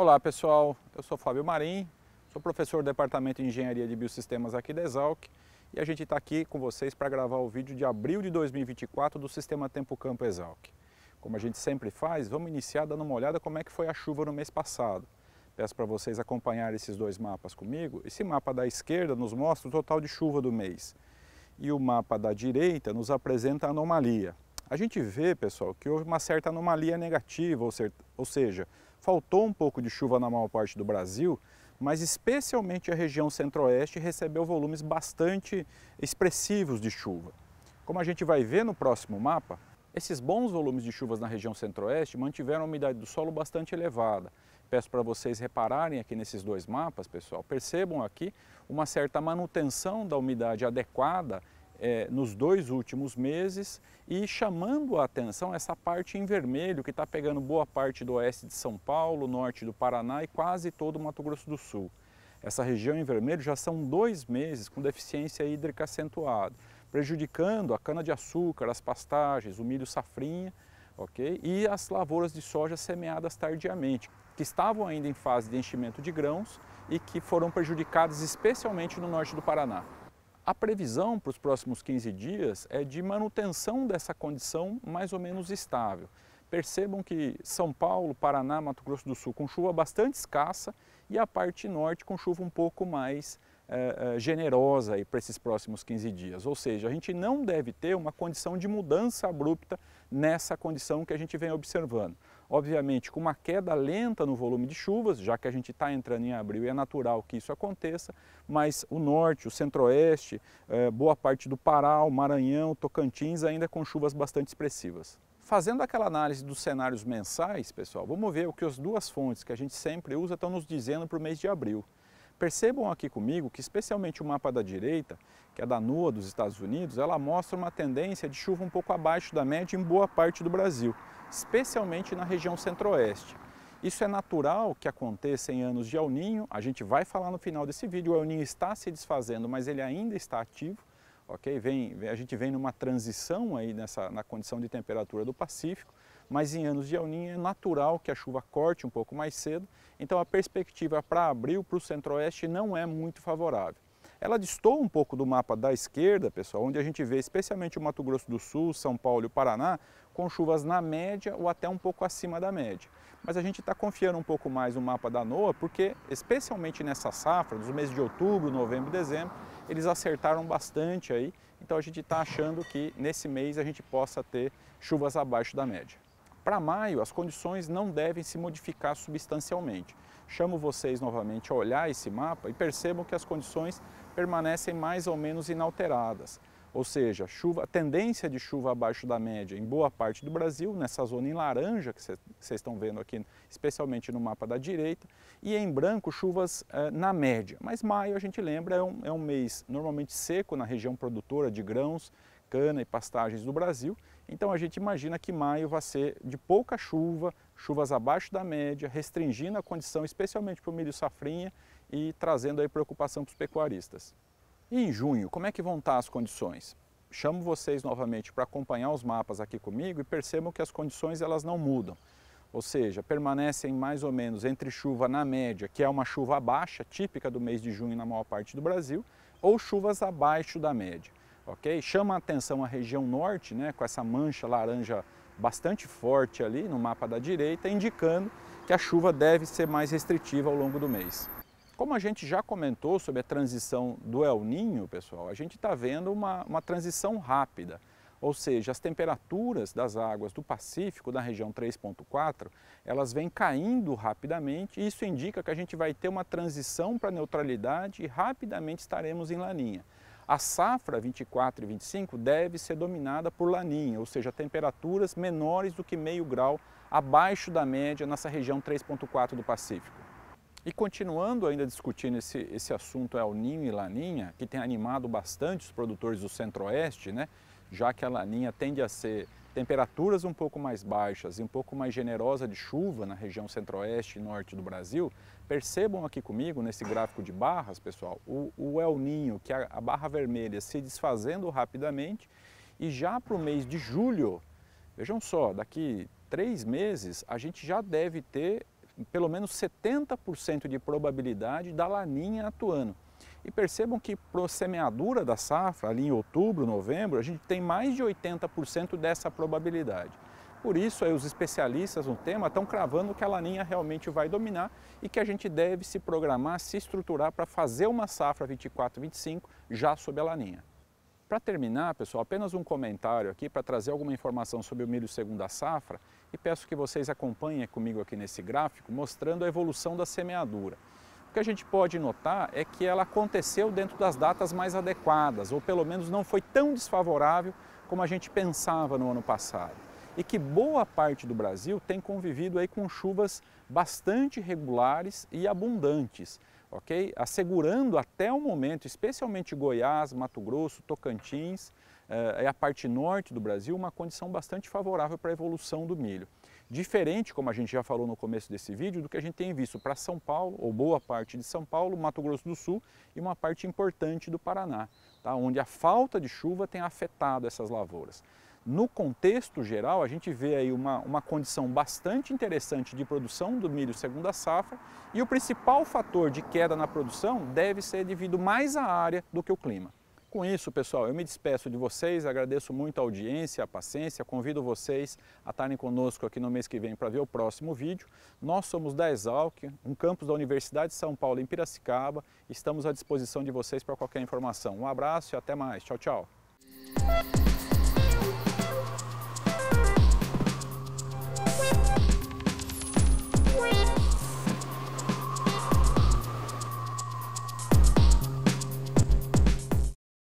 Olá pessoal, eu sou Fábio Marim, sou professor do Departamento de Engenharia de Biosistemas aqui da Exalc e a gente está aqui com vocês para gravar o vídeo de abril de 2024 do Sistema Tempo Campo Exalc. Como a gente sempre faz, vamos iniciar dando uma olhada como é que foi a chuva no mês passado. Peço para vocês acompanharem esses dois mapas comigo. Esse mapa da esquerda nos mostra o total de chuva do mês e o mapa da direita nos apresenta a anomalia. A gente vê, pessoal, que houve uma certa anomalia negativa, ou, ser, ou seja, faltou um pouco de chuva na maior parte do Brasil, mas especialmente a região centro-oeste recebeu volumes bastante expressivos de chuva. Como a gente vai ver no próximo mapa, esses bons volumes de chuvas na região centro-oeste mantiveram a umidade do solo bastante elevada. Peço para vocês repararem aqui nesses dois mapas, pessoal, percebam aqui uma certa manutenção da umidade adequada é, nos dois últimos meses e chamando a atenção essa parte em vermelho que está pegando boa parte do oeste de São Paulo, norte do Paraná e quase todo o Mato Grosso do Sul. Essa região em vermelho já são dois meses com deficiência hídrica acentuada, prejudicando a cana-de-açúcar, as pastagens, o milho safrinha okay? e as lavouras de soja semeadas tardiamente, que estavam ainda em fase de enchimento de grãos e que foram prejudicadas especialmente no norte do Paraná. A previsão para os próximos 15 dias é de manutenção dessa condição mais ou menos estável. Percebam que São Paulo, Paraná, Mato Grosso do Sul com chuva bastante escassa e a parte norte com chuva um pouco mais eh, eh generosa para esses próximos 15 dias. Ou seja, a gente não deve ter uma condição de mudança abrupta nessa condição que a gente vem observando. Obviamente, com uma queda lenta no volume de chuvas, já que a gente está entrando em abril e é natural que isso aconteça, mas o norte, o centro-oeste, eh, boa parte do Pará, o Maranhão, Tocantins, ainda com chuvas bastante expressivas. Fazendo aquela análise dos cenários mensais, pessoal, vamos ver o que as duas fontes que a gente sempre usa estão nos dizendo para o mês de abril. Percebam aqui comigo que especialmente o mapa da direita, que é da NUA dos Estados Unidos, ela mostra uma tendência de chuva um pouco abaixo da média em boa parte do Brasil, especialmente na região centro-oeste. Isso é natural que aconteça em anos de El Ninho, a gente vai falar no final desse vídeo, o El Ninho está se desfazendo, mas ele ainda está ativo, ok? Vem, a gente vem numa transição aí nessa, na condição de temperatura do Pacífico, mas em anos de El Ninho é natural que a chuva corte um pouco mais cedo, então a perspectiva para abril para o centro-oeste não é muito favorável ela distou um pouco do mapa da esquerda, pessoal, onde a gente vê especialmente o Mato Grosso do Sul, São Paulo e o Paraná com chuvas na média ou até um pouco acima da média. Mas a gente está confiando um pouco mais no mapa da NOAA porque, especialmente nessa safra, nos meses de outubro, novembro e dezembro, eles acertaram bastante aí, então a gente está achando que nesse mês a gente possa ter chuvas abaixo da média. Para maio, as condições não devem se modificar substancialmente. Chamo vocês novamente a olhar esse mapa e percebam que as condições permanecem mais ou menos inalteradas. Ou seja, chuva, tendência de chuva abaixo da média em boa parte do Brasil, nessa zona em laranja que vocês estão vendo aqui, especialmente no mapa da direita, e em branco chuvas eh, na média. Mas maio, a gente lembra, é um, é um mês normalmente seco na região produtora de grãos, cana e pastagens do Brasil, então a gente imagina que maio vai ser de pouca chuva, chuvas abaixo da média, restringindo a condição especialmente para o milho safrinha e trazendo aí preocupação para os pecuaristas. E em junho, como é que vão estar tá as condições? Chamo vocês novamente para acompanhar os mapas aqui comigo e percebam que as condições elas não mudam. Ou seja, permanecem mais ou menos entre chuva na média, que é uma chuva baixa, típica do mês de junho na maior parte do Brasil, ou chuvas abaixo da média. ok? Chama a atenção a região norte, né, com essa mancha laranja bastante forte ali no mapa da direita, indicando que a chuva deve ser mais restritiva ao longo do mês. Como a gente já comentou sobre a transição do El Ninho, pessoal, a gente está vendo uma, uma transição rápida ou seja, as temperaturas das águas do Pacífico, da região 3.4, elas vêm caindo rapidamente e isso indica que a gente vai ter uma transição para neutralidade e rapidamente estaremos em laninha. A safra 24 e 25 deve ser dominada por laninha, ou seja, temperaturas menores do que meio grau abaixo da média nessa região 3.4 do Pacífico. E continuando ainda discutindo esse, esse assunto El Ninho e Laninha, que tem animado bastante os produtores do Centro-Oeste, né? já que a Laninha tende a ser temperaturas um pouco mais baixas e um pouco mais generosa de chuva na região Centro-Oeste e Norte do Brasil, percebam aqui comigo nesse gráfico de barras, pessoal, o, o El Ninho, que é a barra vermelha, se desfazendo rapidamente e já para o mês de julho, vejam só, daqui três meses, a gente já deve ter pelo menos 70% de probabilidade da laninha atuando. E percebam que para a semeadura da safra, ali em outubro, novembro, a gente tem mais de 80% dessa probabilidade. Por isso, os especialistas no tema estão cravando que a laninha realmente vai dominar e que a gente deve se programar, se estruturar para fazer uma safra 24-25 já sob a laninha. Para terminar, pessoal, apenas um comentário aqui para trazer alguma informação sobre o milho segunda safra e peço que vocês acompanhem comigo aqui nesse gráfico mostrando a evolução da semeadura. O que a gente pode notar é que ela aconteceu dentro das datas mais adequadas, ou pelo menos não foi tão desfavorável como a gente pensava no ano passado. E que boa parte do Brasil tem convivido aí com chuvas bastante regulares e abundantes ok? Assegurando até o momento, especialmente Goiás, Mato Grosso, Tocantins, é a parte norte do Brasil, uma condição bastante favorável para a evolução do milho. Diferente, como a gente já falou no começo desse vídeo, do que a gente tem visto para São Paulo, ou boa parte de São Paulo, Mato Grosso do Sul e uma parte importante do Paraná, tá? onde a falta de chuva tem afetado essas lavouras. No contexto geral, a gente vê aí uma, uma condição bastante interessante de produção do milho segunda safra e o principal fator de queda na produção deve ser devido mais à área do que ao clima. Com isso, pessoal, eu me despeço de vocês, agradeço muito a audiência, a paciência, convido vocês a estarem conosco aqui no mês que vem para ver o próximo vídeo. Nós somos da Exalc, um campus da Universidade de São Paulo em Piracicaba, estamos à disposição de vocês para qualquer informação. Um abraço e até mais. Tchau, tchau.